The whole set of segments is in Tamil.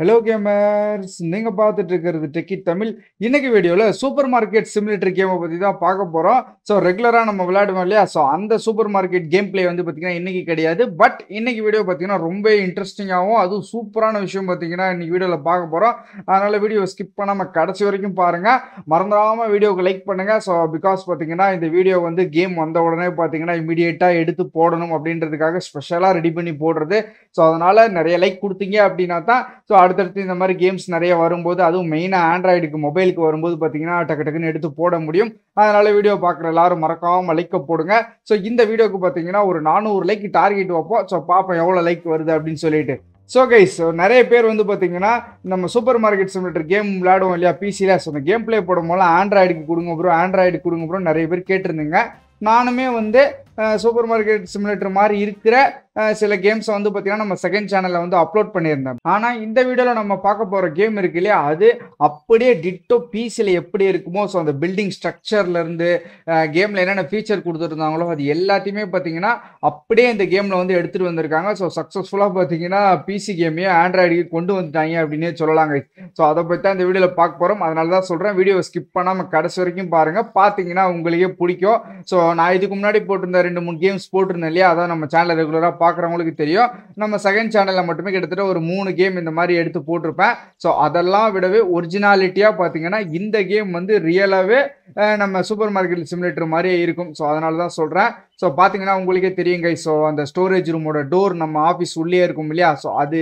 ஹலோ கேமர்ஸ் நீங்கள் பார்த்துட்டு இருக்கிறது டெக்கி தமிழ் இன்னைக்கு வீடியோவில் சூப்பர் மார்க்கெட் சிமிலேட்டர் கேமை பற்றி தான் பார்க்க போகிறோம் ஸோ ரெகுலராக நம்ம விளையாடுவோம் இல்லையா ஸோ அந்த சூப்பர் மார்க்கெட் கேம் பிளே வந்து பார்த்திங்கன்னா இன்றைக்கி கிடையாது பட் இன்னைக்கு வீடியோ பார்த்திங்கன்னா ரொம்ப இன்ட்ரெஸ்டிங்காகவும் அதுவும் சூப்பரான விஷயம் பார்த்திங்கன்னா இன்றைக்கி வீடியோவில் பார்க்க போகிறோம் அதனால் வீடியோ ஸ்கிப் பண்ணாமல் கடைசி வரைக்கும் பாருங்கள் மறந்துடாமல் வீடியோவுக்கு லைக் பண்ணுங்கள் ஸோ பிகாஸ் பார்த்திங்கன்னா இந்த வீடியோ வந்து கேம் வந்த உடனே பார்த்திங்கன்னா இமீடியட்டாக எடுத்து போடணும் அப்படின்றதுக்காக ஸ்பெஷலாக ரெடி பண்ணி போடுறது ஸோ அதனால் நிறைய லைக் கொடுத்தீங்க அப்படின்னா தான் ஸோ அடுத்தடுத்து இந்த மாதிரி கேம்ஸ் நிறைய வரும்போது அதுவும் மெயினாக ஆண்ட்ராய்டுக்கு மொபைலுக்கு வரும்போது பார்த்தீங்கன்னா டக்கு டக்குன்னு எடுத்து போட முடியும் அதனால் வீடியோ பார்க்குற எல்லாரும் மறக்காமல் லைக்கை போடுங்க ஸோ இந்த வீடியோக்கு பார்த்தீங்கன்னா ஒரு நானூறு லைக் டார்கெட் வைப்போம் ஸோ பார்ப்போம் எவ்வளோ லைக் வருது அப்படின்னு சொல்லிட்டு ஸோ கைஸ் நிறைய பேர் வந்து பார்த்தீங்கன்னா நம்ம சூப்பர் மார்க்கெட் சிமிட்டர் கேம் விளையாடுவோம் இல்லையா பிசியில் ஸோ அந்த கேம் பிளே போடும் போல ஆண்ட்ராய்டுக்கு கொடுங்க ப்ரோ ஆண்ட்ராய்டு கொடுங்க ப்ரோ நிறைய பேர் கேட்டிருந்தீங்க நானுமே வந்து சூப்பர் மார்க்கெட் சிமுலேட்டர் மாதிரி இருக்கிற சில கேம்ஸை வந்து பார்த்திங்கன்னா நம்ம செகண்ட் சேனலில் வந்து அப்லோட் பண்ணியிருந்தோம் ஆனால் இந்த வீடியோவில் நம்ம பார்க்க போகிற கேம் இருக்கு இல்லையா அது அப்படியே டிட்டோ பிசியில் எப்படி இருக்குமோ ஸோ அந்த பில்டிங் ஸ்ட்ரக்சர்லேருந்து கேமில் என்னென்ன ஃபீச்சர் கொடுத்துருந்தாங்களோ அது எல்லாத்தையுமே பார்த்தீங்கன்னா அப்படியே இந்த கேமில் வந்து எடுத்துகிட்டு வந்திருக்காங்க ஸோ சக்ஸஸ்ஃபுல்லாக பார்த்தீங்கன்னா பிசி கேமையும் ஆண்ட்ராய்டு கொண்டு வந்துட்டாங்க அப்படின்னே சொல்லலாங்க ஸோ அதை பற்றி தான் இந்த வீடியோவில் பார்க்க போகிறோம் அதனால தான் சொல்கிறேன் வீடியோவை ஸ்கிப் பண்ணாமல் கடைசி வரைக்கும் பாருங்கள் பார்த்தீங்கன்னா உங்களுக்கே பிடிக்கும் ஸோ நான் இதுக்கு முன்னாடி போட்டிருந்த ரெண்டு மூணு கேம்ஸ் போட்டிருந்தேன் இல்லையா அதான் நம்ம சேனலில் ரெகுலராக பார்க்குறவங்களுக்கு தெரியும் நம்ம செகண்ட் சேனலில் மட்டுமே கிட்டத்தட்ட ஒரு மூணு கேம் இந்த மாதிரி எடுத்து போட்டிருப்பேன் ஸோ அதெல்லாம் விடவே ஒரிஜினாலிட்டியாக பார்த்தீங்கன்னா இந்த கேம் வந்து ரியலாகவே நம்ம சூப்பர் மார்க்கெட் சிமுலேட்டர் மாதிரியே இருக்கும் ஸோ அதனால தான் சொல்கிறேன் ஸோ பார்த்தீங்கன்னா உங்களுக்கே தெரியுங்க ஸோ அந்த ஸ்டோரேஜ் ரூமோட டோர் நம்ம ஆஃபீஸ் உள்ளே இருக்கும் இல்லையா ஸோ அது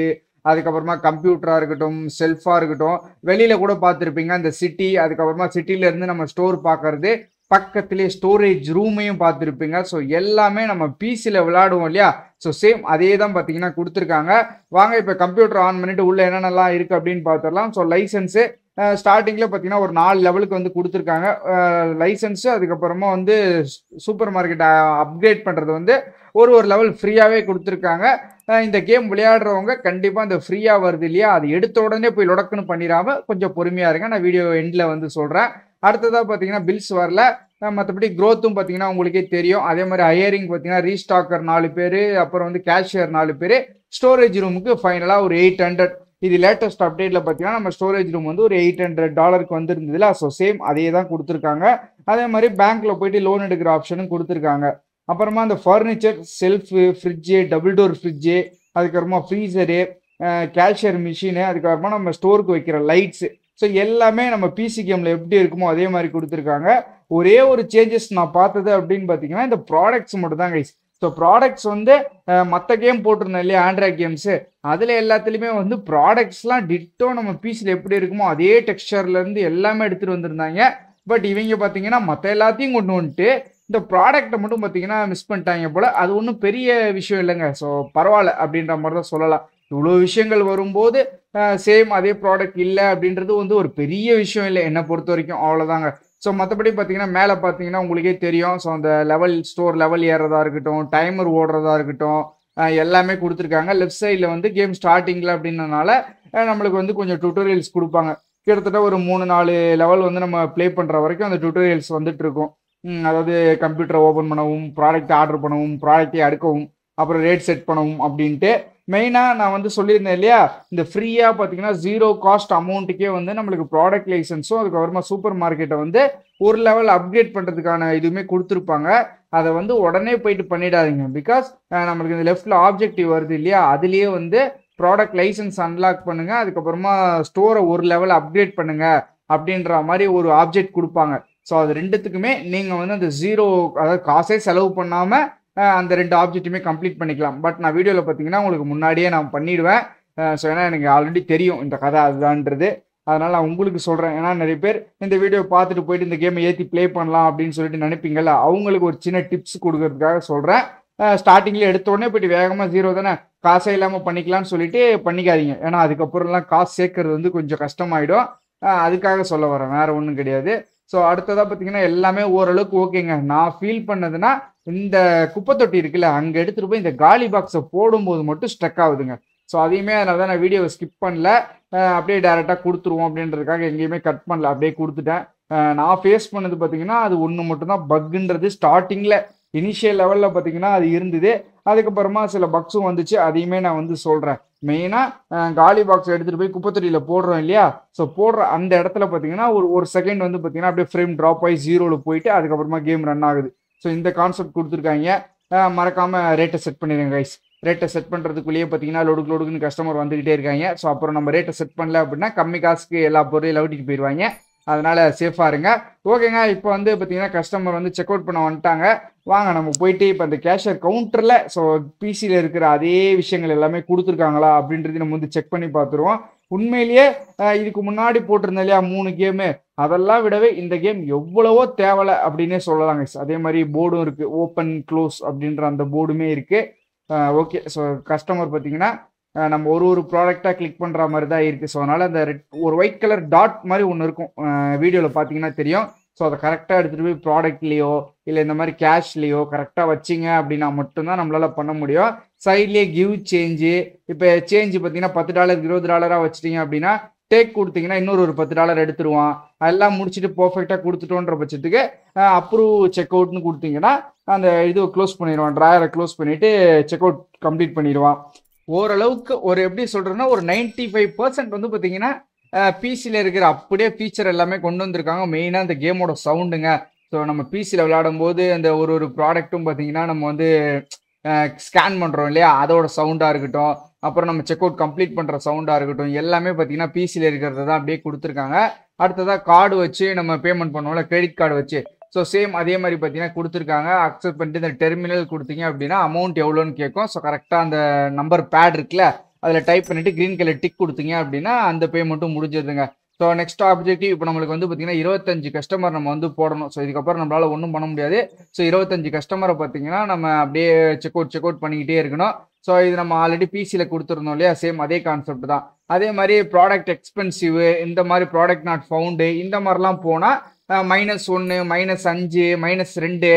அதுக்கப்புறமா கம்ப்யூட்டராக இருக்கட்டும் செல்ஃபாக இருக்கட்டும் வெளியில் கூட பார்த்துருப்பீங்க அந்த சிட்டி அதுக்கப்புறமா சிட்டிலேருந்து நம்ம ஸ்டோர் பார்க்கறது பக்கத்திலே ஸ்டோரேஜ் ரூமையும் பார்த்துருப்பீங்க ஸோ எல்லாமே நம்ம பிசியில் விளாடுவோம் இல்லையா ஸோ சேம் அதே தான் பார்த்தீங்கன்னா கொடுத்துருக்காங்க வாங்க இப்போ கம்ப்யூட்டர் ஆன் பண்ணிட்டு உள்ளே என்னென்னலாம் இருக்குது அப்படின்னு பார்த்துடலாம் ஸோ லைசன்ஸு ஸ்டார்டிங்கில் பார்த்தீங்கன்னா ஒரு நாலு லெவலுக்கு வந்து கொடுத்துருக்காங்க லைசன்ஸு அதுக்கப்புறமா வந்து சூப்பர் மார்க்கெட்டை அப்கிரேட் பண்ணுறது வந்து ஒரு ஒரு லெவல் ஃப்ரீயாகவே கொடுத்துருக்காங்க இந்த கேம் விளையாடுறவங்க கண்டிப்பாக இந்த ஃப்ரீயாக வருது இல்லையா அது எடுத்த உடனே போய் லொடக்குன்னு பண்ணிடாமல் கொஞ்சம் பொறுமையாக இருங்க நான் வீடியோ எண்டில் வந்து சொல்கிறேன் அடுத்ததாக பார்த்தீங்கன்னா பில்ஸ் வரல மற்றபடி க்ரோத்தும் பார்த்தீங்கன்னா உங்களுக்கே தெரியும் அதே மாதிரி ஹையரிங் பார்த்தீங்கன்னா ரீஸ்டாக்கர் நாலு பேர் அப்புறம் வந்து கேஷியர் நாலு பேர் ஸ்டோரேஜ் ரூமுக்கு ஃபைனலாக ஒரு எயிட் ஹண்ட்ரட் இது லேட்டஸ்ட் அப்டேட்டில் பார்த்தீங்கன்னா நம்ம ஸ்டோரேஜ் ரூம் வந்து ஒரு எயிட் ஹண்ட்ரட் டாலருக்கு வந்துருந்ததுல ஸோ சேம் அதே தான் கொடுத்துருக்காங்க அதே மாதிரி பேங்க்கில் போயிட்டு லோன் எடுக்கிற ஆப்ஷனும் கொடுத்துருக்காங்க அப்புறமா அந்த furniture shelf fridge double door fridge அதுக்கப்புறமா ஃப்ரீசரு கேஷியர் மிஷினு அதுக்கப்புறமா நம்ம ஸ்டோருக்கு வைக்கிற லைட்ஸு ஸோ எல்லாமே நம்ம பிசி கேமில் எப்படி இருக்குமோ அதே மாதிரி கொடுத்துருக்காங்க ஒரே ஒரு சேஞ்சஸ் நான் பார்த்தது அப்படின்னு பார்த்தீங்கன்னா இந்த ப்ராடக்ட்ஸ் மட்டும் தான் கைஸ் ஸோ ப்ராடக்ட்ஸ் வந்து மற்ற கேம் போட்டிருந்தோம் இல்லையா ஆண்ட்ராய்ட் கேம்ஸு அதில் எல்லாத்துலேயுமே வந்து ப்ராடக்ட்ஸ்லாம் டிட்டோ நம்ம பீஸில் எப்படி இருக்குமோ அதே டெக்ஸ்டர்லேருந்து எல்லாமே எடுத்துகிட்டு வந்திருந்தாங்க பட் இவங்க பார்த்தீங்கன்னா மற்ற எல்லாத்தையும் கொண்டு வந்துட்டு இந்த ப்ராடக்ட்டை மட்டும் பார்த்தீங்கன்னா மிஸ் பண்ணிட்டாங்க போல் அது ஒன்றும் பெரிய விஷயம் இல்லைங்க ஸோ பரவாயில்ல அப்படின்ற மாதிரி தான் சொல்லலாம் இவ்வளோ விஷயங்கள் வரும்போது சேம் அதே ப்ராடக்ட் இல்லை அப்படின்றது வந்து ஒரு பெரிய விஷயம் இல்லை என்னை பொறுத்த வரைக்கும் அவ்வளோதாங்க ஸோ மற்றபடி பார்த்தீங்கன்னா மேலே பார்த்தீங்கன்னா உங்களுக்கே தெரியும் ஸோ அந்த லெவல் ஸ்டோர் லெவல் ஏறதா இருக்கட்டும் டைமர் ஓடுறதா இருக்கட்டும் எல்லாமே கொடுத்துருக்காங்க லெஃப்ட் சைடில் வந்து கேம் ஸ்டார்டிங்கில் அப்படின்னனால நம்மளுக்கு வந்து கொஞ்சம் டுட்டோரியல்ஸ் கொடுப்பாங்க கிட்டத்தட்ட ஒரு மூணு நாலு லெவல் வந்து நம்ம ப்ளே பண்ணுற வரைக்கும் அந்த டுட்டோரியல்ஸ் வந்துட்டு இருக்கும் அதாவது கம்ப்யூட்டரை ஓப்பன் பண்ணவும் ப்ராடக்ட் ஆர்டர் பண்ணவும் ப்ராடக்டை அடுக்கவும் அப்புறம் ரேட் செட் பண்ணவும் அப்படின்ட்டு மெயினாக நான் வந்து சொல்லியிருந்தேன் இல்லையா இந்த ஃப்ரீயாக பார்த்தீங்கன்னா ஜீரோ காஸ்ட் அமௌண்ட்டுக்கே வந்து நம்மளுக்கு ப்ராடக்ட் லைசன்ஸும் அதுக்கப்புறமா சூப்பர் மார்க்கெட்டை வந்து ஒரு லெவல் அப்கிரேட் பண்ணுறதுக்கான இதுவுமே கொடுத்துருப்பாங்க அதை வந்து உடனே போயிட்டு பண்ணிடாதீங்க பிகாஸ் நம்மளுக்கு இந்த லெஃப்டில் ஆப்ஜெக்டிவ் வருது இல்லையா அதுலேயே வந்து ப்ராடக்ட் லைசன்ஸ் அன்லாக் பண்ணுங்கள் அதுக்கப்புறமா ஸ்டோரை ஒரு லெவல் அப்கிரேட் பண்ணுங்கள் அப்படின்ற மாதிரி ஒரு ஆப்ஜெக்ட் கொடுப்பாங்க ஸோ அது ரெண்டுத்துக்குமே நீங்கள் வந்து அந்த ஜீரோ அதாவது காசே செலவு பண்ணாமல் அந்த ரெண்டு ஆப்ஜெக்ட்டுமே கம்ப்ளீட் பண்ணிக்கலாம் பட் நான் வீடியோவில் பார்த்தீங்கன்னா உங்களுக்கு முன்னாடியே நான் பண்ணிவிடுவேன் ஸோ ஏன்னா எனக்கு ஆல்ரெடி தெரியும் இந்த கதை அதுதான்றது அதனால் நான் உங்களுக்கு சொல்கிறேன் ஏன்னா நிறைய பேர் இந்த வீடியோ பார்த்துட்டு போயிட்டு இந்த கேமை ஏற்றி ப்ளே பண்ணலாம் அப்படின்னு சொல்லிட்டு நினைப்பீங்கள்ல அவங்களுக்கு ஒரு சின்ன டிப்ஸ் கொடுக்கறதுக்காக சொல்கிறேன் ஸ்டார்டிங்கில் உடனே போயிட்டு வேகமாக ஜீரோ தானே காசே இல்லாமல் பண்ணிக்கலாம்னு சொல்லிட்டு பண்ணிக்காதீங்க ஏன்னா அதுக்கப்புறம்லாம் காசு சேர்க்கறது வந்து கொஞ்சம் கஷ்டமாயிடும் அதுக்காக சொல்ல வரேன் வேறு ஒன்றும் கிடையாது ஸோ அடுத்ததாக பார்த்தீங்கன்னா எல்லாமே ஓரளவுக்கு ஓகேங்க நான் ஃபீல் பண்ணதுன்னா இந்த குப்பை தொட்டி இருக்குல்ல அங்கே எடுத்துகிட்டு போய் இந்த காலி பாக்ஸை போடும்போது மட்டும் ஸ்ட்ரக் ஆகுதுங்க ஸோ அதையுமே அதனால தான் நான் வீடியோவை ஸ்கிப் பண்ணல அப்படியே டேரெக்டாக கொடுத்துருவோம் அப்படின்றதுக்காக எங்கேயுமே கட் பண்ணல அப்படியே கொடுத்துட்டேன் நான் ஃபேஸ் பண்ணது பார்த்தீங்கன்னா அது ஒன்று மட்டும்தான் பக்குன்றது ஸ்டார்டிங்கில் இனிஷியல் லெவலில் பார்த்தீங்கன்னா அது இருந்தது அதுக்கப்புறமா சில பக்ஸும் வந்துச்சு அதையுமே நான் வந்து சொல்கிறேன் மெயினாக காலி பாக்ஸ் எடுத்துகிட்டு போய் குப்பத்தொட்டியில் போடுறோம் இல்லையா ஸோ போடுற அந்த இடத்துல பார்த்தீங்கன்னா ஒரு ஒரு செகண்ட் வந்து பார்த்தீங்கன்னா அப்படியே ஃப்ரேம் ட்ராப் ஆகி ஜீரோவில் போயிட்டு அதுக்கப்புறமா கேம் ரன் ஆகுது ஸோ இந்த கான்செப்ட் கொடுத்துருக்காங்க மறக்காமல் ரேட்டை செட் பண்ணிடுங்க கைஸ் ரேட்டை செட் பண்ணுறதுக்குள்ளேயே பார்த்தீங்கன்னா லொடுக்கு லொடுக்குன்னு கஸ்டமர் வந்துக்கிட்டே இருக்காங்க ஸோ அப்புறம் நம்ம ரேட்டை செட் பண்ணல அப்படின்னா கம்மி காசுக்கு எல்லா பொருளையும் லவட்டிட்டு போயிடுவாங்க அதனால் சேஃபாக இருங்க ஓகேங்க இப்போ வந்து பார்த்தீங்கன்னா கஸ்டமர் வந்து செக் அவுட் பண்ண வந்துட்டாங்க வாங்க நம்ம போயிட்டு இப்போ அந்த கேஷியர் கவுண்டரில் ஸோ பிசியில் இருக்கிற அதே விஷயங்கள் எல்லாமே கொடுத்துருக்காங்களா அப்படின்றது நம்ம வந்து செக் பண்ணி பார்த்துருவோம் உண்மையிலேயே இதுக்கு முன்னாடி போட்டிருந்த இல்லையா மூணு கேமு அதெல்லாம் விடவே இந்த கேம் எவ்வளவோ தேவலை அப்படின்னே சொல்லலாங்க அதே மாதிரி போர்டும் இருக்குது ஓப்பன் க்ளோஸ் அப்படின்ற அந்த போர்டுமே இருக்குது ஓகே ஸோ கஸ்டமர் பார்த்தீங்கன்னா நம்ம ஒரு ஒரு ப்ராடக்டாக கிளிக் பண்ணுற மாதிரி தான் இருக்குது ஸோ அதனால் அந்த ரெட் ஒரு ஒயிட் கலர் டாட் மாதிரி ஒன்று இருக்கும் வீடியோவில் பார்த்தீங்கன்னா தெரியும் ஸோ அதை கரெக்டாக எடுத்துகிட்டு போய் ப்ராடக்ட்லேயோ இல்லை இந்த மாதிரி கேஷ்லேயோ கரெக்டாக வச்சிங்க அப்படின்னா மட்டும்தான் நம்மளால் பண்ண முடியும் சைட்லேயே கிவ் சேஞ்சு இப்போ சேஞ்சு பார்த்தீங்கன்னா பத்து டாலர் இருபது டாலராக வச்சிட்டிங்க அப்படின்னா டேக் கொடுத்தீங்கன்னா இன்னொரு ஒரு பத்து டாலர் எடுத்துருவான் அதெல்லாம் முடிச்சுட்டு பர்ஃபெக்டாக கொடுத்துட்டோன்ற பட்சத்துக்கு அப்ரூவ் செக் அவுட்னு கொடுத்தீங்கன்னா அந்த இது க்ளோஸ் பண்ணிடுவான் ட்ராயரை க்ளோஸ் பண்ணிவிட்டு செக் அவுட் கம்ப்ளீட் பண்ணிடுவான் ஓரளவுக்கு ஒரு எப்படி சொல்கிறேன்னா ஒரு நைன்டி ஃபைவ் பர்சன்ட் வந்து பார்த்தீங்கன்னா பிசியில் இருக்கிற அப்படியே ஃபீச்சர் எல்லாமே கொண்டு வந்திருக்காங்க மெயினாக இந்த கேமோட சவுண்டுங்க ஸோ நம்ம பிசியில் விளையாடும் போது அந்த ஒரு ஒரு ப்ராடக்ட்டும் பார்த்தீங்கன்னா நம்ம வந்து ஸ்கேன் பண்ணுறோம் இல்லையா அதோட சவுண்டாக இருக்கட்டும் அப்புறம் நம்ம செக் அவுட் கம்ப்ளீட் பண்ணுற சவுண்டாக இருக்கட்டும் எல்லாமே பார்த்தீங்கன்னா பிசியில் இருக்கிறது தான் அப்படியே கொடுத்துருக்காங்க அடுத்ததாக கார்டு வச்சு நம்ம பேமெண்ட் பண்ணுவோம்ல கிரெடிட் கார்டு வச்சு ஸோ சேம் அதே மாதிரி பார்த்தீங்கன்னா கொடுத்துருக்காங்க அக்செப்ட் பண்ணிட்டு இந்த டெர்மினல் கொடுத்தீங்க அப்படின்னா அமௌண்ட் எவ்வளோன்னு கேட்கும் ஸோ கரெக்டாக அந்த நம்பர் பேட் இருக்குல்ல அதில் டைப் பண்ணிவிட்டு க்ரீன் கலர் டிக் கொடுத்தீங்க அப்படின்னா அந்த பேமெண்ட்டும் முடிஞ்சிருதுங்க ஸோ நெக்ஸ்ட் ஆப்ஜெக்டிவ் இப்போ நம்மளுக்கு வந்து பார்த்தீங்கன்னா இருபத்தஞ்சு கஸ்டமர் நம்ம வந்து போடணும் ஸோ இதுக்கப்புறம் நம்மளால் ஒன்றும் பண்ண முடியாது ஸோ இருபத்தஞ்சு கஸ்டமரை பார்த்தீங்கன்னா நம்ம அப்படியே செக் அவுட் செக் அவுட் பண்ணிக்கிட்டே இருக்கணும் ஸோ இது நம்ம ஆல்ரெடி பிசியில் கொடுத்துருந்தோம் இல்லையா சேம் அதே கான்செப்ட் தான் அதே மாதிரி ப்ராடக்ட் எக்ஸ்பென்சிவ் இந்த மாதிரி ப்ராடக்ட் நாட் ஃபவுண்டு இந்த மாதிரிலாம் போனால் மைனஸ் ஒன்று மைனஸ் அஞ்சு மைனஸ் ரெண்டு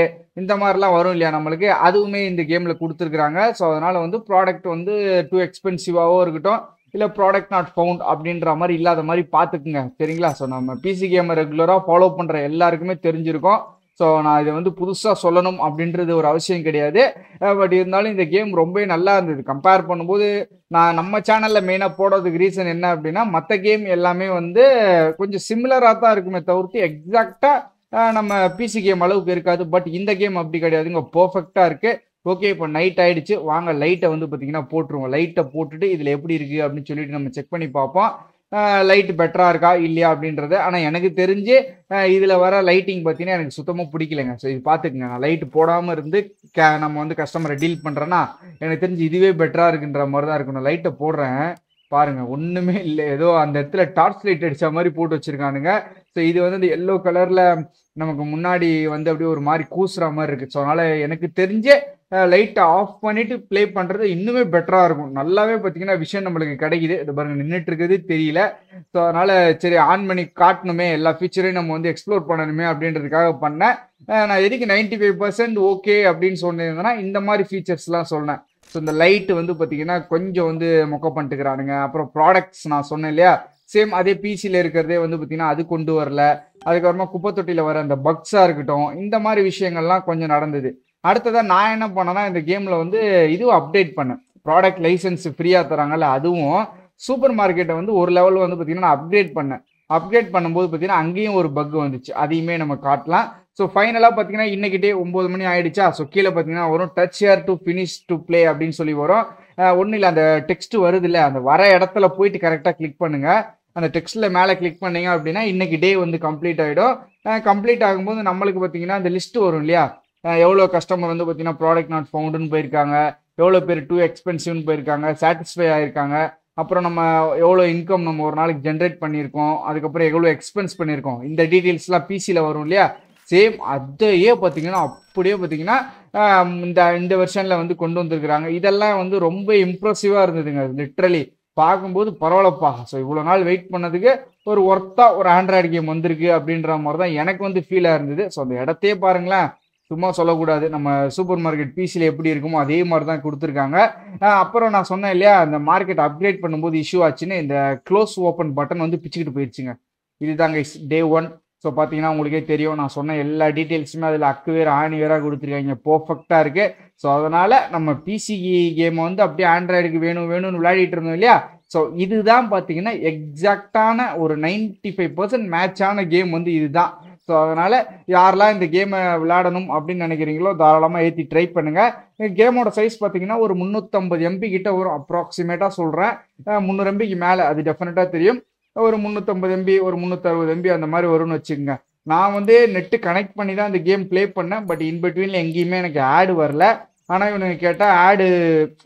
இந்த மாதிரிலாம் வரும் இல்லையா நம்மளுக்கு அதுவுமே இந்த கேமில் கொடுத்துருக்குறாங்க ஸோ அதனால் வந்து ப்ராடக்ட் வந்து டூ எக்ஸ்பென்சிவாகவும் இருக்கட்டும் இல்லை ப்ராடக்ட் நாட் ஃபவுண்ட் அப்படின்ற மாதிரி இல்லாத மாதிரி பார்த்துக்குங்க சரிங்களா ஸோ நம்ம பிசி கேமை ரெகுலராக ஃபாலோ பண்ணுற எல்லாருக்குமே தெரிஞ்சிருக்கோம் ஸோ நான் இதை வந்து புதுசாக சொல்லணும் அப்படின்றது ஒரு அவசியம் கிடையாது பட் இருந்தாலும் இந்த கேம் ரொம்ப நல்லா இருந்தது கம்பேர் பண்ணும்போது நான் நம்ம சேனலில் மெயினாக போடுறதுக்கு ரீசன் என்ன அப்படின்னா மற்ற கேம் எல்லாமே வந்து கொஞ்சம் சிமிலராக தான் இருக்குமே தவிர்த்து எக்ஸாக்டாக நம்ம பிசி கேம் அளவுக்கு இருக்காது பட் இந்த கேம் அப்படி கிடையாதுங்க பர்ஃபெக்டாக இருக்குது ஓகே இப்போ நைட் ஆயிடுச்சு வாங்க லைட்டை வந்து பார்த்தீங்கன்னா போட்டுருவோம் லைட்டை போட்டுட்டு இதில் எப்படி இருக்குது அப்படின்னு சொல்லிட்டு நம்ம செக் பண்ணி பார்ப்போம் லைட் பெட்டராக இருக்கா இல்லையா அப்படின்றது ஆனால் எனக்கு தெரிஞ்சு இதில் வர லைட்டிங் பார்த்தீங்கன்னா எனக்கு சுத்தமாக பிடிக்கலைங்க ஸோ இது பார்த்துக்குங்க நான் லைட் போடாமல் இருந்து கே நம்ம வந்து கஸ்டமரை டீல் பண்ணுறேன்னா எனக்கு தெரிஞ்சு இதுவே பெட்டராக இருக்குன்ற மாதிரி தான் இருக்கணும் லைட்டை போடுறேன் பாருங்கள் ஒன்றுமே இல்லை ஏதோ அந்த இடத்துல டார்ச் லைட் அடித்த மாதிரி போட்டு வச்சுருக்கானுங்க ஸோ இது வந்து இந்த எல்லோ கலரில் நமக்கு முன்னாடி வந்து அப்படியே ஒரு மாதிரி கூசுற மாதிரி இருக்குது ஸோ அதனால் எனக்கு தெரிஞ்ச லைட்டை ஆஃப் பண்ணிவிட்டு ப்ளே பண்ணுறது இன்னுமே பெட்டராக இருக்கும் நல்லாவே பார்த்தீங்கன்னா விஷயம் நம்மளுக்கு கிடைக்குது இது பாருங்க நின்றுட்டு இருக்கிறது தெரியல ஸோ அதனால் சரி ஆன் பண்ணி காட்டணுமே எல்லா ஃபீச்சரையும் நம்ம வந்து எக்ஸ்ப்ளோர் பண்ணணுமே அப்படின்றதுக்காக பண்ணேன் நான் எதுக்கு நைன்டி ஃபைவ் பர்சன்ட் ஓகே அப்படின்னு சொன்னிருந்தேன்னா இந்த மாதிரி ஃபீச்சர்ஸ்லாம் சொன்னேன் ஸோ இந்த லைட்டு வந்து பார்த்தீங்கன்னா கொஞ்சம் வந்து மொக்க பண்ணிட்டுக்கிறானுங்க அப்புறம் ப்ராடக்ட்ஸ் நான் சொன்னேன் இல்லையா சேம் அதே பிசியில் இருக்கிறதே வந்து பார்த்தீங்கன்னா அது கொண்டு வரல அதுக்கப்புறமா குப்பை தொட்டியில் வர அந்த பக்ஸாக இருக்கட்டும் இந்த மாதிரி விஷயங்கள்லாம் கொஞ்சம் நடந்தது அடுத்ததாக நான் என்ன பண்ணேன்னா இந்த கேமில் வந்து இதுவும் அப்டேட் பண்ணேன் ப்ராடக்ட் லைசன்ஸ் ஃப்ரீயாக தராங்கல்ல அதுவும் சூப்பர் மார்க்கெட்டை வந்து ஒரு லெவல் வந்து பார்த்திங்கன்னா நான் அப்டேட் பண்ணேன் அப்டேட் பண்ணும்போது பார்த்தீங்கன்னா அங்கேயும் ஒரு பக் வந்துச்சு அதையுமே நம்ம காட்டலாம் ஸோ ஃபைனலாக பார்த்தீங்கன்னா இன்னைக்கிட்டே ஒம்பது மணி ஆயிடுச்சா ஸோ கீழே பார்த்தீங்கன்னா வரும் touch air to finish to play அப்படின்னு சொல்லி வரும் ஒன்றும் இல்லை அந்த டெக்ஸ்ட் வருது இல்லை அந்த வர இடத்துல போயிட்டு கரெக்டாக கிளிக் பண்ணுங்கள் அந்த டெக்ஸ்ட்டில் மேலே கிளிக் பண்ணீங்க அப்படின்னா இன்றைக்கி டே வந்து கம்ப்ளீட் ஆகிடும் கம்ப்ளீட் ஆகும்போது நம்மளுக்கு பார்த்தீங்கன்னா அந்த லிஸ்ட்டு வரும் இல்லையா எவ்வளோ கஸ்டமர் வந்து பார்த்தீங்கன்னா ப்ராடக்ட் நாட் ஃபவுண்டுன்னு போயிருக்காங்க எவ்வளோ பேர் டூ எக்ஸ்பென்சிவ்னு போயிருக்காங்க சாட்டிஸ்ஃபை ஆகிருக்காங்க அப்புறம் நம்ம எவ்வளோ இன்கம் நம்ம ஒரு நாளைக்கு ஜென்ரேட் பண்ணியிருக்கோம் அதுக்கப்புறம் எவ்வளோ எக்ஸ்பென்ஸ் பண்ணியிருக்கோம் இந்த டீட்டெயில்ஸ்லாம் பிசியில் வரும் இல்லையா சேம் அதையே பார்த்தீங்கன்னா அப்படியே பார்த்தீங்கன்னா இந்த இந்த வெர்ஷனில் வந்து கொண்டு வந்திருக்கிறாங்க இதெல்லாம் வந்து ரொம்ப இம்ப்ரெசிவாக இருந்ததுங்க லிட்ரலி பார்க்கும்போது பரவாயில்லப்பா ஸோ இவ்வளோ நாள் வெயிட் பண்ணதுக்கு ஒரு ஒர்த்தாக ஒரு ஆண்ட்ராய்டு கேம் வந்திருக்கு அப்படின்ற மாதிரி தான் எனக்கு வந்து ஃபீலாக இருந்தது ஸோ அந்த இடத்தையே பாருங்களேன் சும்மா சொல்லக்கூடாது நம்ம சூப்பர் மார்க்கெட் பிசியில் எப்படி இருக்குமோ அதே மாதிரி தான் கொடுத்துருக்காங்க அப்புறம் நான் சொன்னேன் இல்லையா அந்த மார்க்கெட் அப்கிரேட் பண்ணும்போது இஷ்யூ ஆச்சுன்னு இந்த க்ளோஸ் ஓப்பன் பட்டன் வந்து பிச்சுக்கிட்டு போயிடுச்சுங்க இதுதாங்க டே ஒன் ஸோ பார்த்தீங்கன்னா உங்களுக்கே தெரியும் நான் சொன்ன எல்லா டீட்டெயில்ஸுமே அதில் அக்கு வேறு ஆணி வேறாக கொடுத்துருக்காங்க பர்ஃபெக்டாக இருக்குது ஸோ அதனால் நம்ம பிசி கேம் e வந்து அப்படியே ஆண்ட்ராய்டுக்கு வேணும் வேணும்னு விளையாடிட்டு இருந்தோம் இல்லையா ஸோ இதுதான் பார்த்தீங்கன்னா எக்ஸாக்டான ஒரு நைன்டி ஃபைவ் பர்சன்ட் மேட்சான கேம் வந்து இதுதான் ஸோ அதனால் யாரெல்லாம் இந்த கேமை விளையாடணும் அப்படின்னு நினைக்கிறீங்களோ தாராளமாக ஏற்றி ட்ரை பண்ணுங்கள் கேமோட சைஸ் பார்த்தீங்கன்னா ஒரு முந்நூற்றம்பது எம்பி கிட்ட வரும் அப்ராக்சிமேட்டாக சொல்கிறேன் முந்நூறு எம்பிக்கு மேலே அது டெஃபினட்டாக தெரியும் ஒரு முந்நூற்றம்பது எம்பி ஒரு முந்நூற்றறுபது எம்பி அந்த மாதிரி வரும்னு வச்சுக்கோங்க நான் வந்து நெட்டு கனெக்ட் பண்ணி தான் அந்த கேம் ப்ளே பண்ணேன் பட் இன்பிட்வீனில் எங்கேயுமே எனக்கு ஆடு வரல ஆனால் இவனுக்கு கேட்டால் ஆடு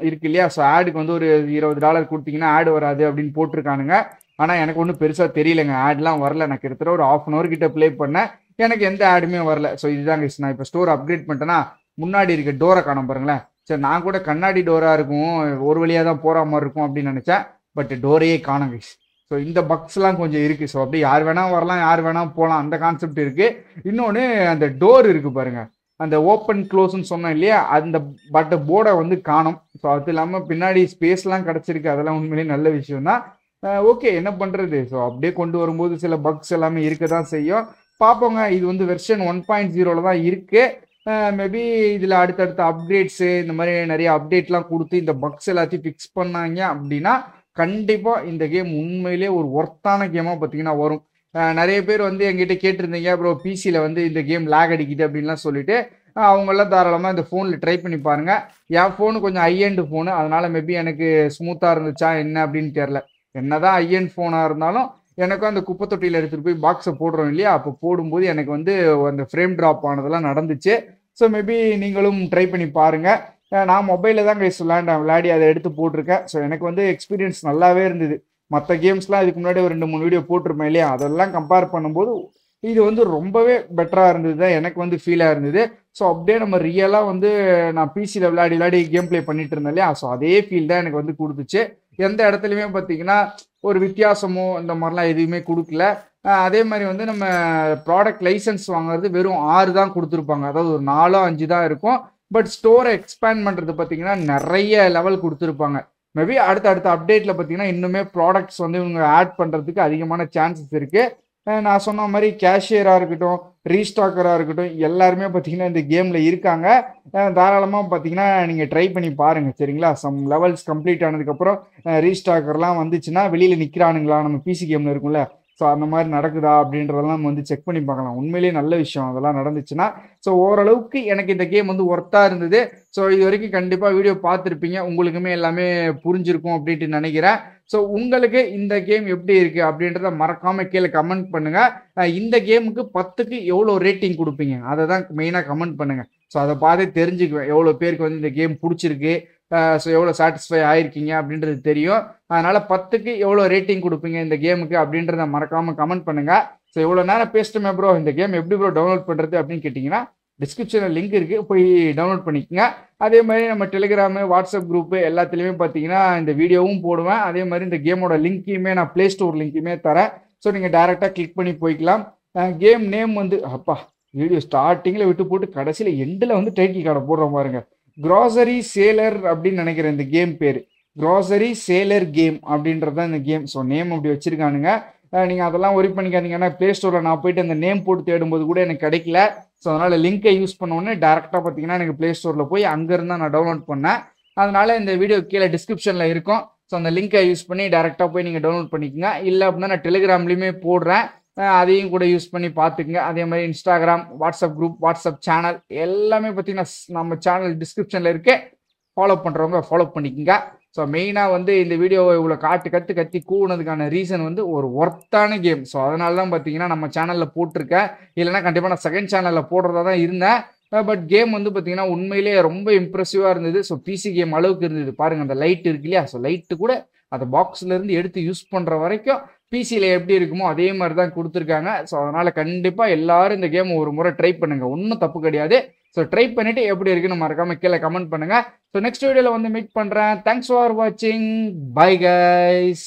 இருக்கு இல்லையா ஸோ ஆடுக்கு வந்து ஒரு இருபது டாலர் கொடுத்தீங்கன்னா ஆடு வராது அப்படின்னு போட்டிருக்கானுங்க ஆனால் எனக்கு ஒன்றும் பெருசாக தெரியலங்க ஆட்லாம் வரல எனக்கு கிட்டத்தட்ட ஒரு ஆஃப் அன் ஹவர் கிட்ட ப்ளே பண்ணேன் எனக்கு எந்த ஆடுமே வரல ஸோ இதுதான் நான் இப்போ ஸ்டோர் அப்கிரேட் பண்ணிட்டேன்னா முன்னாடி இருக்க டோரை காணும் பாருங்களேன் சரி நான் கூட கண்ணாடி டோராக இருக்கும் ஒரு வழியாக தான் போகிற மாதிரி இருக்கும் அப்படின்னு நினச்சேன் பட் டோரையே காணும் கைஸ் ஸோ இந்த பக்ஸ்லாம் கொஞ்சம் இருக்குது ஸோ அப்படியே யார் வேணால் வரலாம் யார் வேணால் போகலாம் அந்த கான்செப்ட் இருக்குது இன்னொன்று அந்த டோர் இருக்குது பாருங்கள் அந்த ஓப்பன் க்ளோஸ்ன்னு சொன்னேன் இல்லையா அந்த பட்ட போர்டை வந்து காணும் ஸோ அது இல்லாமல் பின்னாடி ஸ்பேஸ்லாம் கிடச்சிருக்கு அதெல்லாம் உண்மையிலேயே நல்ல விஷயம் தான் ஓகே என்ன பண்ணுறது ஸோ அப்படியே கொண்டு வரும்போது சில பக்ஸ் எல்லாமே இருக்க தான் செய்யும் பார்ப்போங்க இது வந்து வெர்ஷன் ஒன் பாயிண்ட் ஜீரோவில் தான் இருக்குது மேபி இதில் அடுத்தடுத்த அப்டேட்ஸு இந்த மாதிரி நிறைய அப்டேட்லாம் கொடுத்து இந்த பக்ஸ் எல்லாத்தையும் ஃபிக்ஸ் பண்ணாங்க அப்படின்னா கண்டிப்பாக இந்த கேம் உண்மையிலே ஒரு ஒர்த்தான கேமாக பார்த்தீங்கன்னா வரும் நிறைய பேர் வந்து எங்கிட்ட கேட்டிருந்தீங்க அப்புறம் பிசியில் வந்து இந்த கேம் லேக் அடிக்குது அப்படின்லாம் சொல்லிட்டு அவங்களாம் தாராளமாக இந்த ஃபோனில் ட்ரை பண்ணி பாருங்கள் என் ஃபோனு கொஞ்சம் ஐஎண்டு ஃபோனு அதனால் மேபி எனக்கு ஸ்மூத்தாக இருந்துச்சா என்ன அப்படின்னு தெரில என்ன தான் ஐஎன் ஃபோனாக இருந்தாலும் எனக்கும் அந்த குப்பை தொட்டியில் எடுத்துகிட்டு போய் பாக்ஸை போடுறோம் இல்லையா அப்போ போடும்போது எனக்கு வந்து அந்த ஃப்ரேம் ட்ராப் ஆனதெல்லாம் நடந்துச்சு ஸோ மேபி நீங்களும் ட்ரை பண்ணி பாருங்கள் நான் மொபைலில் தான் கைஸ் விளாண்டேன் விளையாடி அதை எடுத்து போட்டிருக்கேன் ஸோ எனக்கு வந்து எக்ஸ்பீரியன்ஸ் நல்லாவே இருந்தது மற்ற கேம்ஸ்லாம் இதுக்கு முன்னாடி ஒரு ரெண்டு மூணு வீடியோ போட்டிருப்பேன் இல்லையா அதெல்லாம் கம்பேர் பண்ணும்போது இது வந்து ரொம்பவே பெட்டராக இருந்தது தான் எனக்கு வந்து ஃபீலாக இருந்தது ஸோ அப்படியே நம்ம ரியலாக வந்து நான் பிசியில் விளையாடி விளையாடி கேம் ப்ளே பண்ணிட்டு இருந்தேன் இல்லையா ஸோ அதே ஃபீல் தான் எனக்கு வந்து கொடுத்துச்சு எந்த இடத்துலையுமே பார்த்தீங்கன்னா ஒரு வித்தியாசமோ இந்த மாதிரிலாம் எதுவுமே கொடுக்கல அதே மாதிரி வந்து நம்ம ப்ராடக்ட் லைசன்ஸ் வாங்குறது வெறும் ஆறு தான் கொடுத்துருப்பாங்க அதாவது ஒரு நாலோ அஞ்சு தான் இருக்கும் பட் ஸ்டோரை எக்ஸ்பேண்ட் பண்ணுறது பார்த்தீங்கன்னா நிறைய லெவல் கொடுத்துருப்பாங்க மேபி அடுத்த அடுத்த அப்டேட்டில் பார்த்தீங்கன்னா இன்னுமே ப்ராடக்ட்ஸ் வந்து இவங்க ஆட் பண்ணுறதுக்கு அதிகமான சான்சஸ் இருக்குது நான் சொன்ன மாதிரி கேஷியராக இருக்கட்டும் ரீஸ்டாக்கராக இருக்கட்டும் எல்லாருமே பார்த்தீங்கன்னா இந்த கேமில் இருக்காங்க தாராளமாக பார்த்தீங்கன்னா நீங்கள் ட்ரை பண்ணி பாருங்கள் சரிங்களா சம் லெவல்ஸ் கம்ப்ளீட் ஆனதுக்கப்புறம் ரீஸ்டாக்கர்லாம் வந்துச்சுன்னா வெளியில் நிற்கிறானுங்களா நம்ம பிசி கேமில் இருக்கும்ல ஸோ அந்த மாதிரி நடக்குதா அப்படின்றதெல்லாம் நம்ம வந்து செக் பண்ணி பார்க்கலாம் உண்மையிலேயே நல்ல விஷயம் அதெல்லாம் நடந்துச்சுன்னா ஸோ ஓரளவுக்கு எனக்கு இந்த கேம் வந்து ஒர்த்தாக இருந்தது ஸோ இது வரைக்கும் கண்டிப்பாக வீடியோ பார்த்துருப்பீங்க உங்களுக்குமே எல்லாமே புரிஞ்சிருக்கும் அப்படின்ட்டு நினைக்கிறேன் ஸோ உங்களுக்கு இந்த கேம் எப்படி இருக்குது அப்படின்றத மறக்காமல் கீழே கமெண்ட் பண்ணுங்கள் இந்த கேமுக்கு பத்துக்கு எவ்வளோ ரேட்டிங் கொடுப்பீங்க அதை தான் மெயினாக கமெண்ட் பண்ணுங்கள் ஸோ அதை பார்த்து தெரிஞ்சுக்குவேன் எவ்வளோ பேருக்கு வந்து இந்த கேம் பிடிச்சிருக்கு ஸோ எவ்வளோ சாட்டிஸ்ஃபை ஆயிருக்கீங்க அப்படின்றது தெரியும் அதனால் பத்துக்கு எவ்வளோ ரேட்டிங் கொடுப்பீங்க இந்த கேமுக்கு அப்படின்றத மறக்காமல் கமெண்ட் பண்ணுங்கள் ஸோ இவ்வளோ நேரம் பேசிட்டோமே ப்ரோ இந்த கேம் எப்படி ப்ரோ டவுன்லோட் பண்ணுறது அப்படின்னு கேட்டிங்கன்னா டிஸ்கிரிப்ஷனில் லிங்க் இருக்குது போய் டவுன்லோட் பண்ணிக்கோங்க அதே மாதிரி நம்ம டெலிகிராமு வாட்ஸ்அப் குரூப்பு எல்லாத்துலேயுமே பார்த்தீங்கன்னா இந்த வீடியோவும் போடுவேன் அதே மாதிரி இந்த கேமோட லிங்க்கையுமே நான் ப்ளே ஸ்டோர் லிங்க்குமே தரேன் ஸோ நீங்கள் டேரெக்டாக கிளிக் பண்ணி போய்க்கலாம் கேம் நேம் வந்து அப்பா வீடியோ ஸ்டார்டிங்கில் விட்டு போட்டு கடைசியில் எண்டில் வந்து டைட்டில் கார்டை போடுற பாருங்கள் க்ராசரி சேலர் அப்படின்னு நினைக்கிறேன் இந்த கேம் பேர் க்ராசரி சேலர் கேம் அப்படின்றது தான் இந்த கேம் ஸோ நேம் அப்படி வச்சுருக்கானுங்க நீங்கள் அதெல்லாம் ஒரி பண்ணிக்காதீங்க ஏன்னா ப்ளே ஸ்டோரில் நான் போயிட்டு அந்த நேம் போட்டு தேடும்போது கூட எனக்கு கிடைக்கல ஸோ அதனால் லிங்க்கை யூஸ் பண்ணோடனே டேரெக்டாக பார்த்தீங்கன்னா எனக்கு ப்ளே ஸ்டோரில் போய் அங்கேருந்து நான் டவுன்லோட் பண்ணேன் அதனால் இந்த வீடியோ கீழே டிஸ்கிரிப்ஷனில் இருக்கும் ஸோ அந்த லிங்க்கை யூஸ் பண்ணி டேரெக்டாக போய் நீங்கள் டவுன்லோட் பண்ணிக்கோங்க இல்லை அப்படின்னா நான் டெலிகிராம்லேயுமே போடுறேன் அதையும் கூட யூஸ் பண்ணி பார்த்துக்குங்க அதே மாதிரி Instagram WhatsApp group WhatsApp channel எல்லாமே பார்த்தீங்கன்னா நம்ம சேனல் டிஸ்கிரிப்ஷனில் இருக்கே ஃபாலோ பண்ணுறவங்க ஃபாலோ பண்ணிக்கோங்க ஸோ மெயினாக வந்து இந்த வீடியோவை இவ்வளோ காட்டு கற்று கத்தி கூடுனதுக்கான ரீசன் வந்து ஒரு ஒர்த்தான கேம் ஸோ அதனால தான் பார்த்தீங்கன்னா நம்ம சேனலில் போட்டிருக்கேன் இல்லைன்னா கண்டிப்பாக நான் செகண்ட் சேனலில் போடுறதா தான் இருந்தேன் பட் கேம் வந்து பார்த்தீங்கன்னா உண்மையிலே ரொம்ப இம்ப்ரெசிவாக இருந்தது ஸோ பிசி கேம் அளவுக்கு இருந்தது பாருங்கள் அந்த லைட் இருக்கு இல்லையா ஸோ லைட்டு கூட அந்த பாக்ஸ்லேருந்து எடுத்து யூஸ் பண்ணுற வரைக்கும் பிசியில் எப்படி இருக்குமோ அதே மாதிரி தான் கொடுத்துருக்காங்க ஸோ அதனால் கண்டிப்பாக எல்லாரும் இந்த கேம் ஒரு முறை ட்ரை பண்ணுங்கள் ஒன்றும் தப்பு கிடையாது ஸோ ட்ரை பண்ணிவிட்டு எப்படி இருக்குன்னு மறக்காமல் கீழே கமெண்ட் பண்ணுங்கள் ஸோ நெக்ஸ்ட் வீடியோவில் வந்து மீட் பண்ணுறேன் தேங்க்ஸ் ஃபார் வாட்சிங் பை கைஸ்